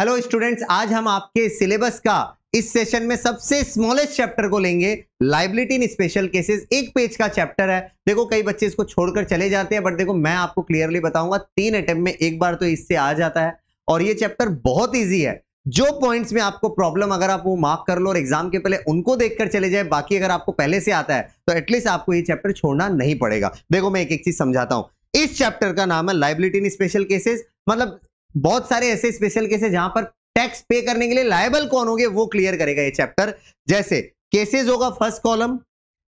hello students आज हम आपके सिलेबस का इस सेशन में सबसे स्मॉलेस्ट चैप्टर को लेंगे लाइबिलिटी इन स्पेशल केसेस एक पेज का चैप्टर है देखो कई बच्चे इसको छोड़कर चले जाते हैं बट देखो मैं आपको क्लियरली बताऊंगा तीन अटेम्प्ट में एक बार तो इससे आ जाता है और ये चैप्टर बहुत ईजी है जो पॉइंट्स में आपको प्रॉब्लम अगर आप वो मार्क कर लो और एग्जाम के पहले उनको देखकर चले जाए बाकी अगर आपको पहले से आता है तो एटलीस्ट आपको ये चैप्टर छोड़ना नहीं पड़ेगा देखो मैं एक एक चीज समझाता हूं इस चैप्टर का नाम है लाइबिलिटी इन स्पेशल केसेस मतलब बहुत सारे ऐसे स्पेशल केसेस जहां पर टैक्स पे करने के लिए लाइबल कौन होंगे वो क्लियर करेगा ये चैप्टर जैसे केसेस होगा फर्स्ट कॉलम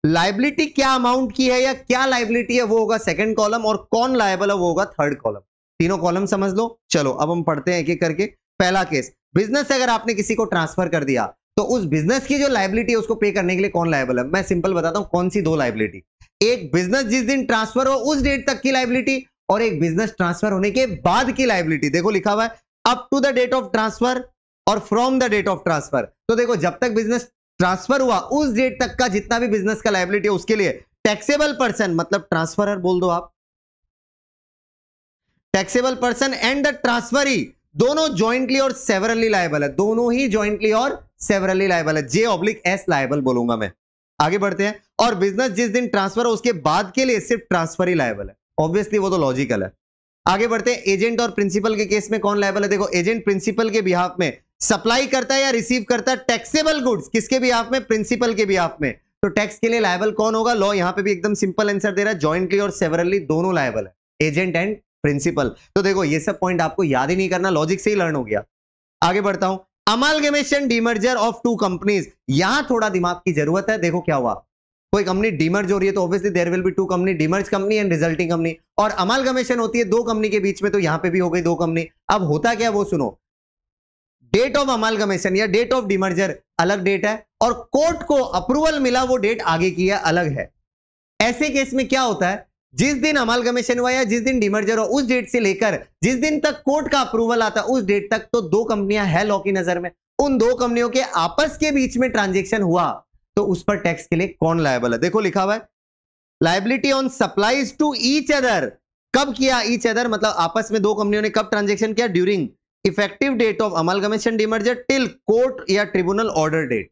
लाइबिलिटी क्या अमाउंट की है या क्या लाइबिलिटी है वो होगा सेकंड कॉलम और कौन लाइबल है वो होगा थर्ड कॉलम तीनों कॉलम समझ लो चलो अब हम पढ़ते हैं एक एक करके पहला केस बिजनेस अगर आपने किसी को ट्रांसफर कर दिया तो उस बिजनेस की जो लाइबिलिटी है उसको पे करने के लिए कौन लाइबल है मैं सिंपल बताता हूं कौन सी दो लाइबिलिटी एक बिजनेस जिस दिन ट्रांसफर हो उस डेट तक की लाइबिलिटी और एक बिजनेस ट्रांसफर होने के बाद की लाइबिलिटी देखो लिखा हुआ है up to the date of transfer और from the date of transfer तो देखो जब तक बिजनेस ट्रांसफर हुआ उस डेट तक का जितना भी बिजनेस का लाइबिलिटी है उसके लिए टैक्सेबल पर्सन मतलब ट्रांसफर बोल दो आप टैक्सेबल पर्सन एंड द ही दोनों ज्वाइंटली और सेवरली लाइबल है दोनों ही ज्वाइंटली और सेवरली लाइबल है जे ऑब्लिक एस लाइबल बोलूंगा मैं आगे बढ़ते हैं और बिजनेस जिस दिन ट्रांसफर हो उसके बाद के लिए सिर्फ ट्रांसफर ही लाइबल है ऑब्वियसली वो तो लॉजिकल है आगे बढ़ते हैं एजेंट और प्रिंसिपल के केस में कौन लाइबल है देखो एजेंट प्रिंसिपल के बिहाफ में सप्लाई करता है या रिसीव करता है टैक्सेबल गुड्स किसके बिहाफ में प्रिंसिपल के बिहाफ में तो टैक्स के लिए लाइबल कौन होगा लॉ यहां पे भी एकदम सिंपल आंसर दे रहा है जॉइंटली और सेवरली दोनों लाइबल है एजेंट एंड प्रिंसिपल तो देखो ये सब पॉइंट आपको याद ही नहीं करना लॉजिक से ही लर्न हो गया आगे बढ़ता हूं अमाल डीमर्जर ऑफ टू कंपनीज यहां थोड़ा दिमाग की जरूरत है देखो क्या हुआ कोई कंपनी डिमर्ज हो रही है तो obviously there will be two company demerge company and resulting company और अमाल कमीशन होती है दो कंपनी के बीच में तो यहां पे भी हो गई दो कंपनी अब होता क्या वो सुनो डेट ऑफ अमाल कमीशन या डेट ऑफ डिमर्जर अलग डेट है और कोर्ट को अप्रूवल मिला वो डेट आगे की है अलग है ऐसे केस में क्या होता है जिस दिन अमाल कमीशन हुआ या जिस दिन डिमर्जर हुआ उस डेट से लेकर जिस दिन तक कोर्ट का अप्रूवल आता उस डेट तक तो दो कंपनियां है लॉ की नजर में उन दो कंपनियों के आपस के बीच में ट्रांजेक्शन हुआ तो उस पर टैक्स के लिए कौन लायबल है देखो लिखा हुआ है liability on supplies to each other कब किया ईच अदर मतलब आपस में दो कंपनियों ने कब ट्रांजेक्शन किया during effective date of commission demerger till court या ट्रिब्यूनल ऑर्डर डेट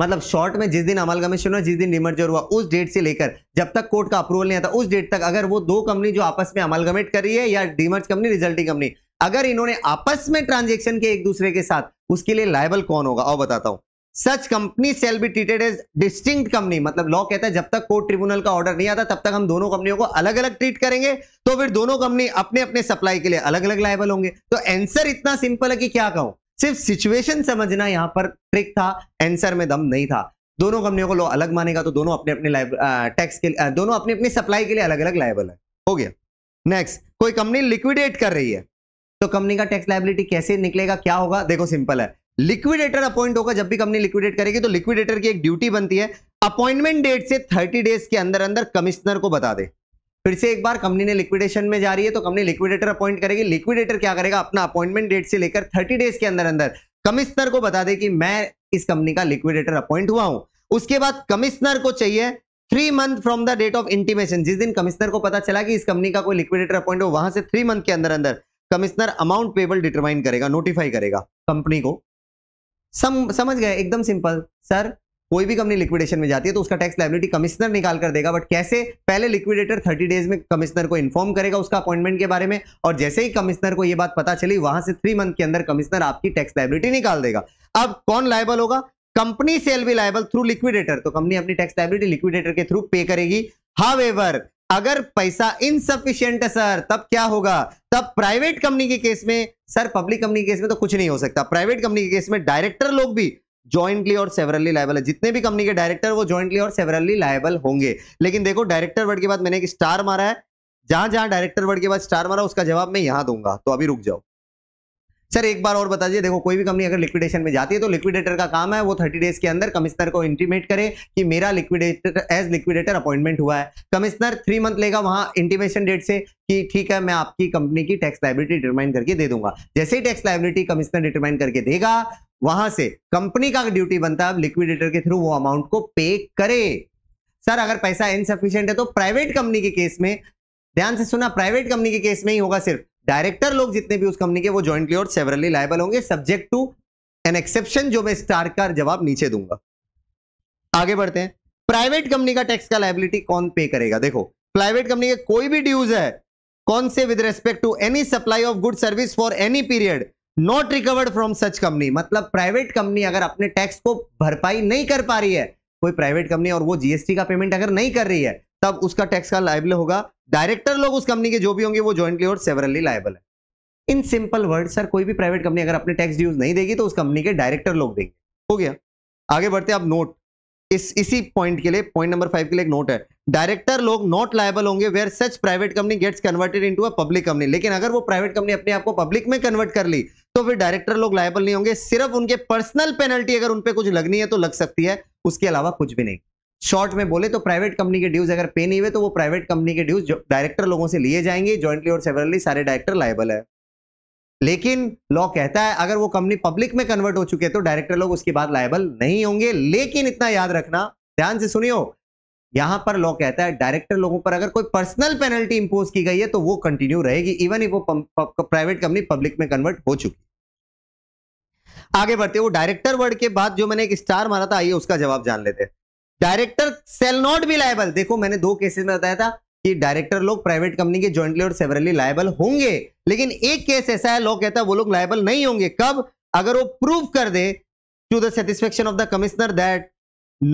मतलब शॉर्ट में जिस दिन कमीशन हुआ जिस दिन डिमर्जर हुआ उस डेट से लेकर जब तक कोर्ट का अप्रूवल नहीं आता उस डेट तक अगर वो दो कंपनी जो आपस में अमलगमेट कर रही है या डिमर्ज कंपनी रिजल्टिंग कंपनी अगर इन्होंने आपस में ट्रांजेक्शन के एक दूसरे के साथ उसके लिए लाइबल कौन होगा और बताता हूं such company shall be treated as distinct company मतलब लॉ कहता है जब तक कोर्ट ट्रिब्यूनल का ऑर्डर नहीं आता तब तक हम दोनों कंपनियों को अलग अलग ट्रीट करेंगे तो फिर दोनों कंपनी अपने अपने सप्लाई के लिए अलग अलग लाइबल होंगे तो एंसर इतना सिंपल है कि क्या कहूं सिर्फ सिचुएशन समझना यहां पर ट्रिक था एंसर में दम नहीं था दोनों कंपनियों को लॉ अलग मानेगा तो दोनों अपने अपने टैक्स के आ, दोनों अपनी अपनी सप्लाई के लिए अलग अलग लाइबल है हो गया नेक्स्ट कोई कंपनी लिक्विडेट कर रही है तो कंपनी का टैक्स लाइबिलिटी कैसे निकलेगा क्या होगा देखो सिंपल है लिक्विडेटर अपॉइंट होगा जब भी कंपनी लिक्विडेट करेगी तो लिक्विडेटर की एक ड्यूटी बनती है अपॉइंटमेंट डेट से 30 डेज के अंदर अंदर कमिश्नर को बता दे फिर से एक बार कंपनी ने लिक्विडेशन में जा रही है तो कंपनी लिक्विडेटर अपॉइंट करेगी लिक्विडेटर क्या करेगा अपना अपॉइंटमेंट डेट से लेकर थर्टी डेज के अंदर अंदर कमिश्नर को बता दे कि मैं इस कंपनी का लिक्विडेटर अपॉइंट हुआ हूं उसके बाद कमिश्नर को चाहिए three month from the date of intimation जिस दिन कमिश्नर को पता चला कि इस कंपनी का कोई लिक्विडेटर अपॉइंट हो वहां से थ्री मंथ के अंदर अंदर कमिश्नर अमाउंट पेबल डिटरमाइन करेगा नोटिफाई करेगा कंपनी को सम, समझ गए एकदम सिंपल सर कोई भी कंपनी लिक्विडेशन में जाती है तो उसका टैक्स लाइबिलिटी कमिश्नर निकाल कर देगा बट कैसे पहले लिक्विडेटर 30 डेज में कमिश्नर को इन्फॉर्म करेगा उसका अपॉइंटमेंट के बारे में और जैसे ही कमिश्नर को यह बात पता चली वहां से थ्री मंथ के अंदर कमिश्नर आपकी टैक्स लाइबिलिटी निकाल देगा अब कौन लाइबल होगा कंपनी सेल भी लाइबल थ्रू लिक्विडेटर तो कंपनी अपनी टैक्स लाइबिलिटी लिक्विडेटर के थ्रू पे करेगी हावेवर अगर पैसा इनसफिशियंट है सर तब क्या होगा तब प्राइवेट कंपनी के केस में सर पब्लिक कंपनी केस में तो कुछ नहीं हो सकता प्राइवेट कंपनी के केस में डायरेक्टर लोग भी जॉइंटली और सेवरली लाइबल है जितने भी कंपनी के डायरेक्टर वो जॉइंटली और सेवरली लाइबल होंगे लेकिन देखो डायरेक्टर वर्ड के बाद मैंने एक स्टार मारा है जहां जहां डायरेक्टर वर्ड के बाद स्टार मारा उसका जवाब मैं यहां दूंगा तो अभी रुक जाओ सर एक बार और बता दिए देखो कोई भी कंपनी अगर लिक्विडेशन में जाती है तो लिक्विडेटर का काम है वो थर्टी डेज के अंदर कमिश्नर को इंटीमेट करे कि मेरा लिक्विडेटर एज लिक्विडेटर अपॉइंटमेंट हुआ है कमिश्नर थ्री मंथ लेगा वहां इंटीमेशन डेट से कि ठीक है मैं आपकी कंपनी की टैक्स लाइबिलिटी डिटरमाइन करके दे दूंगा जैसे ही टैक्स लाइबिलिटी कमिश्नर डिटरमाइन करके देगा वहां से कंपनी का ड्यूटी बनता है लिक्विडेटर के थ्रू वो अमाउंट को पे करे सर अगर पैसा इनसफिशियंट है तो प्राइवेट कंपनी के केस में ध्यान से सुना प्राइवेट कंपनी के केस में ही होगा सिर्फ डायरेक्टर लोग जितने भी उस कंपनी के वो जॉइंटली और सेवरली लाइबल होंगे सब्जेक्ट टू एन एक्सेप्शन जो मैं स्टार का जवाब नीचे दूंगा आगे बढ़ते हैं प्राइवेट कंपनी का टैक्स का लाइबिलिटी कौन पे करेगा देखो प्राइवेट कंपनी के कोई भी ड्यूज है कौन से with respect to any supply of good service for any period not recovered from such company मतलब प्राइवेट कंपनी अगर अपने टैक्स को भरपाई नहीं कर पा रही है कोई प्राइवेट कंपनी और वो जीएसटी का पेमेंट अगर नहीं कर रही है तब उसका टैक्स का लाइबल होगा डायरेक्टर लोग उस कंपनी के जो भी होंगे वो ज्वाइंटली और सेवरली लाइबल है इन सिंपल वर्ड सर कोई भी प्राइवेट कंपनी अगर अपने टैक्स ड्यूज नहीं देगी तो उस कंपनी के डायरेक्टर लोग देंगे हो गया आगे बढ़ते आप नोट इस इसी पॉइंट के लिए पॉइंट नंबर फाइव के लिए एक नोट है डायरेक्टर लोग नॉट लायबल होंगे where such private company gets converted into a public company लेकिन अगर वो प्राइवेट कंपनी अपने आप को पब्लिक में कन्वर्ट कर ली तो फिर डायरेक्टर लोग लायबल नहीं होंगे सिर्फ उनके पर्सनल पेनल्टी अगर उन पर कुछ लगनी है तो लग सकती है उसके अलावा कुछ भी नहीं शॉर्ट में बोले तो प्राइवेट कंपनी के ड्यूज अगर पे नहीं हुए तो वो प्राइवेट कंपनी के ड्यूज डायरेक्टर लोगों से लिए जाएंगे ज्वाइंटली और सेवरली सारे डायरेक्टर लाइबल है लेकिन लॉ कहता है अगर वो कंपनी पब्लिक में कन्वर्ट हो चुके तो डायरेक्टर लोग उसके बाद लाइबल नहीं होंगे लेकिन इतना याद रखना ध्यान से सुनियो यहां पर लॉ कहता है डायरेक्टर लोगों पर अगर कोई पर्सनल पेनल्टी इंपोज की गई है तो वो कंटिन्यू रहेगी इवन इफ वो प्राइवेट कंपनी पब्लिक में कन्वर्ट हो चुकी आगे बढ़ते वो डायरेक्टर वर्ड के बाद जो मैंने एक स्टार मारा था आइए उसका जवाब जान लेते हैं director shall not be liable देखो मैंने दो केसेस में बताया था कि डायरेक्टर लोग प्राइवेट कंपनी के ज्वाइंटली और सेवरली लाइबल होंगे लेकिन एक केस ऐसा है लॉ कहता है वो लोग लायबल नहीं होंगे कब अगर वो प्रूव कर दे to the satisfaction of the commissioner that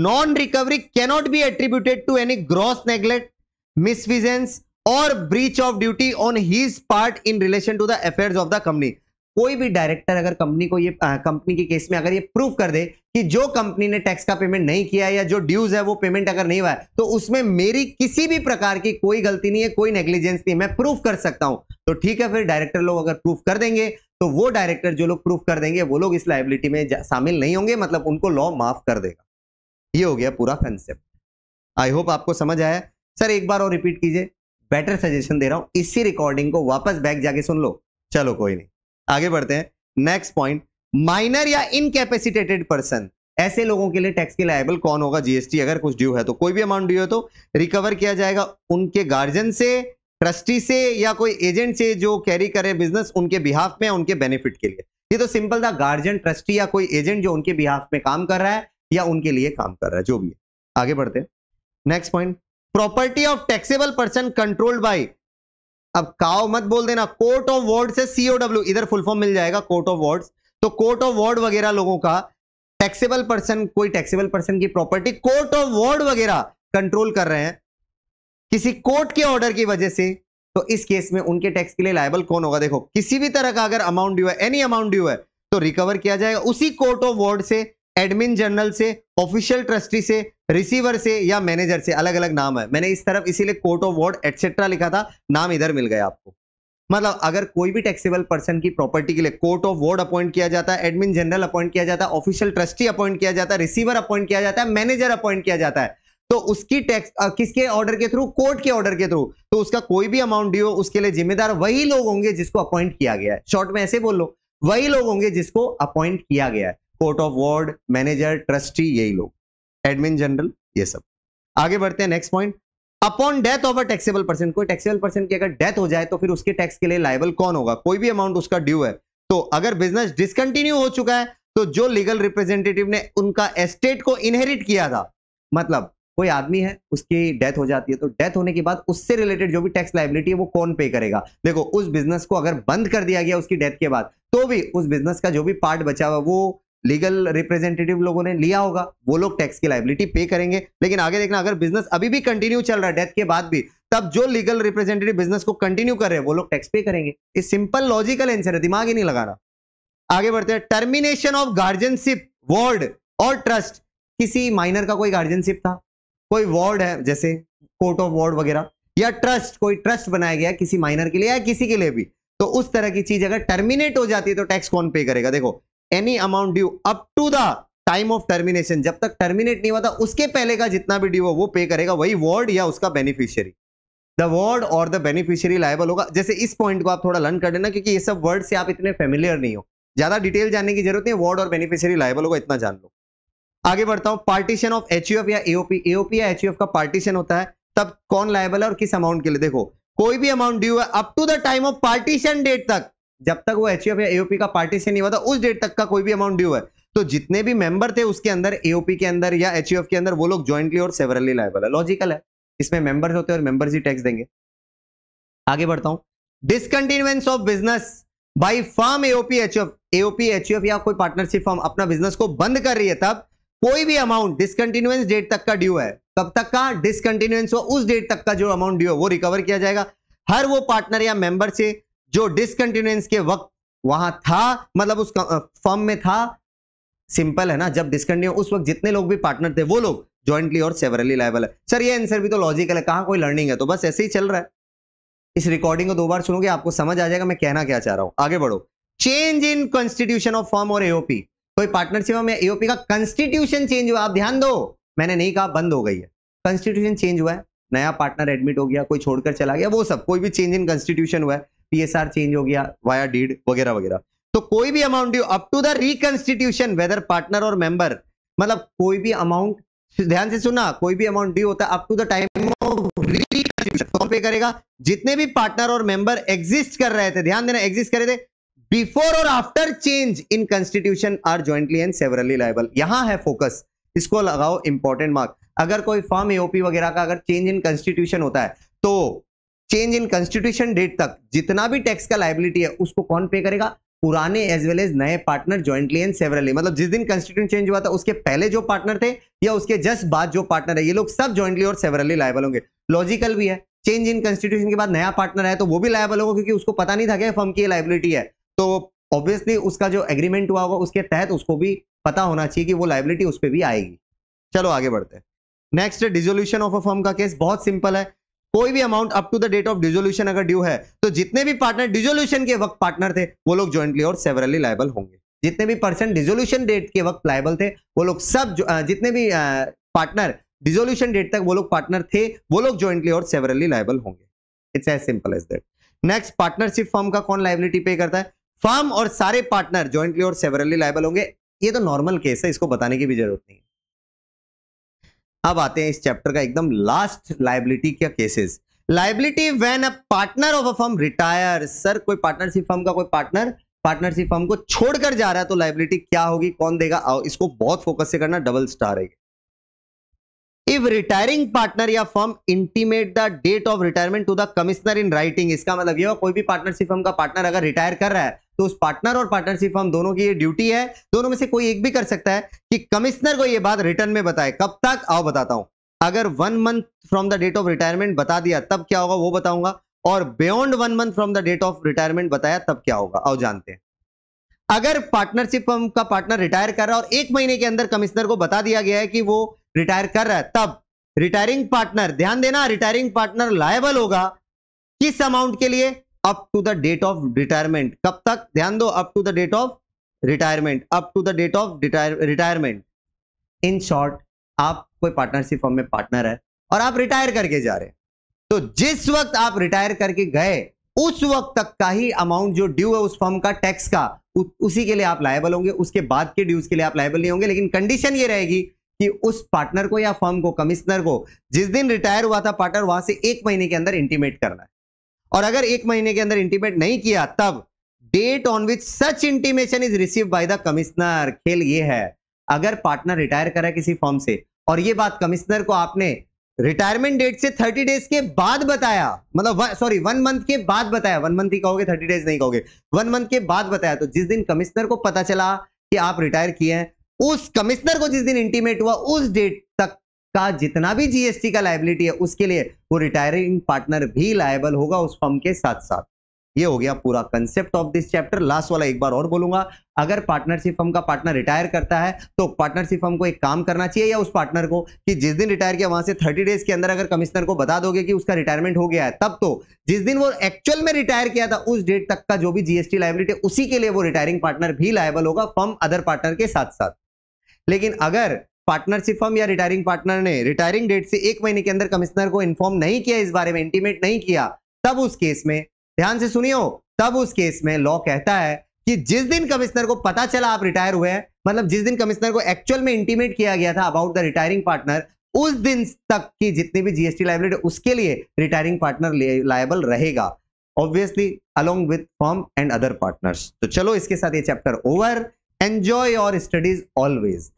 non recovery cannot be attributed to any gross neglect misfeasance और breach of duty on his part in relation to the affairs of the company कोई भी director अगर company को ये company के case में अगर ये प्रूफ कर दे कि जो कंपनी ने टैक्स का पेमेंट नहीं किया या जो ड्यूज है वो पेमेंट अगर नहीं हुआ है तो उसमें मेरी किसी भी प्रकार की कोई गलती नहीं है कोई नेग्लिजेंस नहीं मैं प्रूफ कर सकता हूं तो ठीक है फिर डायरेक्टर लोग अगर प्रूफ कर देंगे तो वो डायरेक्टर जो लोग प्रूफ कर देंगे वो लोग इस लाइबिलिटी में शामिल नहीं होंगे मतलब उनको लॉ माफ कर देगा ये हो गया पूरा कंसेप्ट आई होप आपको समझ आया सर एक बार और रिपीट कीजिए बेटर सजेशन दे रहा हूं इसी रिकॉर्डिंग को वापस बैक जाके सुन लो चलो कोई नहीं आगे बढ़ते हैं नेक्स्ट पॉइंट माइनर या इनकेपेसिटेटेड पर्सन ऐसे लोगों के लिए टैक्स के लायबल कौन होगा जीएसटी अगर कुछ ड्यू है तो कोई भी अमाउंट ड्यू है तो रिकवर किया जाएगा उनके गार्जियन से ट्रस्टी से या कोई एजेंट से जो कैरी करे बिजनेस उनके बिहाफ में उनके बेनिफिट के लिए ये तो सिंपल था गार्जियन ट्रस्टी या कोई एजेंट जो उनके बिहाफ में काम कर रहा है या उनके लिए काम कर रहा है जो भी है आगे बढ़ते हैं next point property of taxable person controlled by अब काओ मत बोल देना कोर्ट ऑफ वार्ड से सीओडब्ल्यू इधर फुल फॉर्म मिल जाएगा कोर्ट ऑफ वार्ड तो कोर्ट ऑफ वार्ड वगैरह लोगों का टैक्सेबल पर्सन कोई टैक्सेबल पर्सन की प्रॉपर्टी कोर्ट ऑफ वार्ड वगैरह कंट्रोल कर रहे हैं किसी कोर्ट के ऑर्डर की वजह से तो इस केस में उनके टैक्स के लिए लायबल कौन होगा देखो किसी भी तरह का अगर अमाउंट ड्यू है एनी अमाउंट ड्यू है तो रिकवर किया जाएगा उसी कोर्ट ऑफ वार्ड से एडमिन जनरल से ऑफिशियल ट्रस्टी से रिसीवर से या मैनेजर से अलग अलग नाम है मैंने इस तरफ इसीलिए कोर्ट ऑफ वार्ड एटसेट्रा लिखा था नाम इधर मिल गया आपको मतलब अगर कोई भी टैक्सेबल पर्सन की प्रॉपर्टी के लिए कोर्ट ऑफ वार्ड अपॉइंट किया जाता है एडमिन जनरल अपॉइंट किया जाता है ऑफिशियल ट्रस्टी अपॉइंट किया जाता है रिसीवर अपॉइंट किया जाता है मैनेजर अपॉइंट किया जाता है तो उसकी टैक्स किसके ऑर्डर के थ्रू कोर्ट के ऑर्डर के थ्रू तो उसका कोई भी अमाउंट ड्यू उसके लिए जिम्मेदार वही लोग होंगे जिसको अपॉइंट किया गया है शॉर्ट में ऐसे बोल लो वही लोग होंगे जिसको अपॉइंट किया गया है court of ward manager trustee यही लोग एडमिन जनरल ये सब आगे बढ़ते हैं next point upon death of a taxable person कोई टैक्सेबल पर्सन की अगर डेथ हो जाए तो फिर उसके टैक्स के लिए लाइबल कौन होगा कोई भी अमाउंट उसका ड्यू है तो अगर बिजनेस डिसकंटिन्यू हो चुका है तो जो लीगल रिप्रेजेंटेटिव ने उनका एस्टेट को इनहेरिट किया था मतलब कोई आदमी है उसकी डेथ हो जाती है तो डेथ होने के बाद उससे रिलेटेड जो भी टैक्स लाइबिलिटी है वो कौन पे करेगा देखो उस बिजनेस को अगर बंद कर दिया गया उसकी डेथ के बाद तो भी उस बिजनेस का जो भी पार्ट बचा हुआ वो लीगल रिप्रेजेंटेटिव लोगों ने लिया होगा वो लोग टैक्स की लाइबिलिटी पे करेंगे लेकिन आगे देखना अगर बिजनेस अभी भी कंटिन्यू चल रहा है डेथ के बाद भी तब जो लीगल रिप्रेजेंटेटिव बिजनेस को कंटिन्यू कर रहे हैं वो लोग टैक्स पे करेंगे ये सिंपल लॉजिकल आंसर है दिमाग ही नहीं लगा रहा आगे बढ़ते हैं टर्मिनेशन ऑफ गार्जियनशिप वार्ड और ट्रस्ट किसी माइनर का कोई गार्जियनशिप था कोई वार्ड है जैसे कोर्ट ऑफ वार्ड वगैरह या ट्रस्ट कोई ट्रस्ट बनाया गया किसी माइनर के लिए या किसी के लिए भी तो उस तरह की चीज अगर टर्मिनेट हो जाती है तो टैक्स कौन पे करेगा देखो any amount due up to the time of termination जब तक टर्मिनेट नहीं हुआ था उसके पहले का जितना भी ड्यू हो वो पे करेगा वही वार्ड या उसका बेनिफिशियरी द वार्ड और द बेनिफिशियरी लाइबल होगा जैसे इस पॉइंट को आप थोड़ा लर्न कर लेना क्योंकि ये सब वर्ड से आप इतने फेमिलियर नहीं हो ज्यादा डिटेल जानने की जरूरत नहीं वार्ड और बेनिफिशियरी लाइबल होगा इतना जान लो आगे बढ़ता हूं पार्टीशन ऑफ एच या एओपी एओपी या एच का पार्टीशन होता है तब कौन लाइबल है और किस अमाउंट के लिए देखो कोई भी अमाउंट ड्यू है up to the time of partition date तक जब तक वो एच या एओपी का पार्टी से नहीं हुआ था उस डेट तक का कोई भी अमाउंट ड्यू है तो जितने भी मेंबर थे उसके अंदर एओपी के अंदर या एच के अंदर वो लोग ज्वाइंटली और सेवरली लाइबल है लॉजिकल है इसमें मेंबर्स होते हैं और मेंबर्स ही टैक्स देंगे आगे बढ़ता हूं discontinuance of business by firm AOP H AOP H या कोई पार्टनरशिप फॉर्म अपना बिजनेस को बंद कर रही है तब कोई भी अमाउंट डिसकंटिन्यूएंस डेट तक का ड्यू है तब तक का डिसकंटिन्यूएंस हुआ उस डेट तक का जो अमाउंट ड्यू है वो रिकवर किया जाएगा हर वो पार्टनर या मेंबर से जो डिसकंटिन्यूएंस के वक्त वहां था मतलब उस फर्म में था सिंपल है ना जब डिसकंटिन्यू उस वक्त जितने लोग भी पार्टनर थे वो लोग ज्वाइंटली और सेवरली लाइबल है सर ये आंसर भी तो लॉजिकल है कहाँ कोई लर्निंग है तो बस ऐसे ही चल रहा है इस रिकॉर्डिंग को दो बार सुनोगे आपको समझ आ जाएगा मैं कहना क्या चाह रहा हूं आगे बढ़ो change in constitution of firm और एओपी कोई पार्टनरशिप में एओपी का कॉन्स्टिट्यूशन चेंज हुआ आप ध्यान दो मैंने नहीं कहा बंद हो गई है कॉन्स्टिट्यूशन चेंज हुआ है नया पार्टनर एडमिट हो गया कोई छोड़कर चला गया वो सब कोई भी चेंज इन कॉन्स्टिट्यूशन हुआ है पीएसआर चेंज हो गया वाया डीड वगैरह वगैरह तो कोई भी amount due up to the reconstitution whether partner और मेंबर मतलब कोई भी अमाउंट ध्यान से सुना कोई भी अमाउंट ड्यू होता है अप टू द टाइम कौन पे करेगा जितने भी पार्टनर और मेंबर एग्जिस्ट कर रहे थे ध्यान देना एग्जिस्ट कर रहे थे बिफोर और after change in constitution are jointly and severally liable यहां है फोकस इसको लगाओ इंपॉर्टेंट मार्क अगर कोई फॉर्म एओपी वगैरह का अगर चेंज इन कॉन्स्टिट्यूशन होता है तो चेंज इन कंस्टिट्यूशन डेट तक जितना भी टैक्स का लाइबिलिटी है उसको कौन पे करेगा पुराने एज वेल एज नए पार्टनर ज्वाइंटली एंड सेवरली मतलब जिस दिन कंस्टिट्यूशन चेंज हुआ था उसके पहले जो पार्टनर थे या उसके जस्ट बाद जो पार्टनर है ये लोग सब ज्वाइंटली और सेवरली लाइबल होंगे लॉजिकल भी है चेंज इन कंस्टिट्यूशन के बाद नया पार्टनर है तो वो भी लाइबल होगा क्योंकि उसको पता नहीं था कि फर्म की लाइबिलिटी है तो ऑब्वियसली उसका जो एग्रीमेंट हुआ होगा उसके तहत उसको भी पता होना चाहिए कि वो लाइबिलिटी उस पर भी आएगी चलो आगे बढ़ते हैं next dissolution of a firm का केस बहुत सिंपल है कोई भी amount up to the date of dissolution अगर ड्यू है तो जितने भी पार्टनर डिजोल्यूशन के वक्त पार्टनर थे वो लोग ज्वाइंटली और सेवरली लाइबल होंगे जितने भी पर्सन डिजोल्यूशन डेट के वक्त लाइबल थे वो लोग सब जितने भी पार्टनर डिजोल्यूशन डेट तक वो लोग पार्टनर थे वो लोग ज्वाइंटली और सेवरली लाइबल होंगे it's as simple as that next partnership form का कौन लाइबिलिटी पे करता है फॉर्म और सारे पार्टनर ज्वाइंटली और सेवरली लाइबल होंगे ये तो नॉर्मल केस है इसको बताने की भी जरूरत नहीं है अब आते हैं इस चैप्टर का एकदम लास्ट लाइबिलिटी क्या cases liability when a partner of a firm retire sir कोई पार्टनरशिप फर्म का कोई पार्टनर पार्टनरशिप फर्म को छोड़कर जा रहा है तो लाइबिलिटी क्या होगी कौन देगा आओ इसको बहुत फोकस से करना डबल स्टार है इफ रिटायरिंग पार्टनर या firm intimate the date of retirement to the commissioner in writing इसका मतलब यह कोई भी पार्टनरशिप फर्म का पार्टनर अगर रिटायर कर रहा है तो उस पार्टनर और पार्टनरशिप फॉर्म दोनों की ये ड्यूटी है दोनों में से कोई एक भी कर सकता है कि कमिश्नर को ये बात रिटर्न में बताए कब तक आओ बताता हूं अगर one month from the date of retirement बता दिया तब क्या होगा वो बताऊंगा और beyond one month from the date of retirement बताया तब क्या होगा आओ जानते हैं अगर पार्टनरशिप फर्म का पार्टनर रिटायर कर रहा है और एक महीने के अंदर कमिश्नर को बता दिया गया है कि वो रिटायर कर रहा है तब रिटायरिंग पार्टनर ध्यान देना रिटायरिंग पार्टनर लायबल होगा किस अमाउंट के लिए up to the date of retirement कब तक ध्यान दो up to the date of retirement up to the date of retirement in short आप कोई पार्टनरशिप फॉर्म में पार्टनर है और आप रिटायर करके जा रहे तो जिस वक्त आप रिटायर करके गए उस वक्त तक का ही अमाउंट जो ड्यू है उस फॉर्म का टैक्स का उ, उसी के लिए आप लायबल होंगे उसके बाद के ड्यूज के लिए आप लायबल नहीं होंगे लेकिन कंडीशन ये रहेगी कि उस पार्टनर को या फर्म को कमिश्नर को जिस दिन रिटायर हुआ था पार्टनर वहां से एक महीने के अंदर इंटीमेट करना है और अगर एक महीने के अंदर इंटीमेट नहीं किया तब date on which such intimation is receive by the commissioner खेल ये है अगर पार्टनर रिटायर करा किसी फॉर्म से और ये बात कमिश्नर को आपने रिटायरमेंट डेट से थर्टी डेज के बाद बताया मतलब सॉरी वन मंथ के बाद बताया वन मंथ ही कहोगे थर्टी डेज नहीं कहोगे वन मंथ के बाद बताया तो जिस दिन कमिश्नर को पता चला कि आप रिटायर किए हैं उस कमिश्नर को जिस दिन इंटीमेट हुआ उस डेट तक का जितना भी जीएसटी का लाइबिलिटी है उसके लिए वो रिटायरिंग पार्टनर भी लाइबल होगा उस फर्म के साथ साथ ये हो गया पूरा concept of this chapter last वाला एक बार और बोलूंगा अगर पार्टनरशिप फर्म का पार्टनर रिटायर करता है तो पार्टनरशिप फर्म को एक काम करना चाहिए या उस पार्टनर को कि जिस दिन रिटायर किया वहां से 30 डेज के अंदर अगर कमिश्नर को बता दोगे कि उसका रिटायरमेंट हो गया है तब तो जिस दिन वो एक्चुअल में रिटायर किया था उस डेट तक का जो भी जीएसटी लाइबिलिटी उसी के लिए वो रिटायरिंग पार्टनर भी लाइबल होगा फर्म अदर पार्टनर के साथ साथ लेकिन अगर पार्टनरशिप फर्म या रिटायरिंग पार्टनर ने रिटायरिंग डेट से एक महीने के अंदर कमिश्नर को इन्फॉर्म नहीं किया इस बारे में इंटीमेट नहीं किया तब उस केस में ध्यान से सुनियो तब उस केस में लॉ कहता है कि जिस दिन कमिश्नर को पता चला आप रिटायर हुए हैं मतलब जिस दिन कमिश्नर को एक्चुअल में इंटीमेट किया गया था अबाउट द रिटायरिंग पार्टनर उस दिन तक की जितनी भी जीएसटी लाइबिलिटी उसके लिए रिटायरिंग पार्टनर लाइबल रहेगा obviously along with firm and other partners तो चलो इसके साथ ये chapter over enjoy your studies always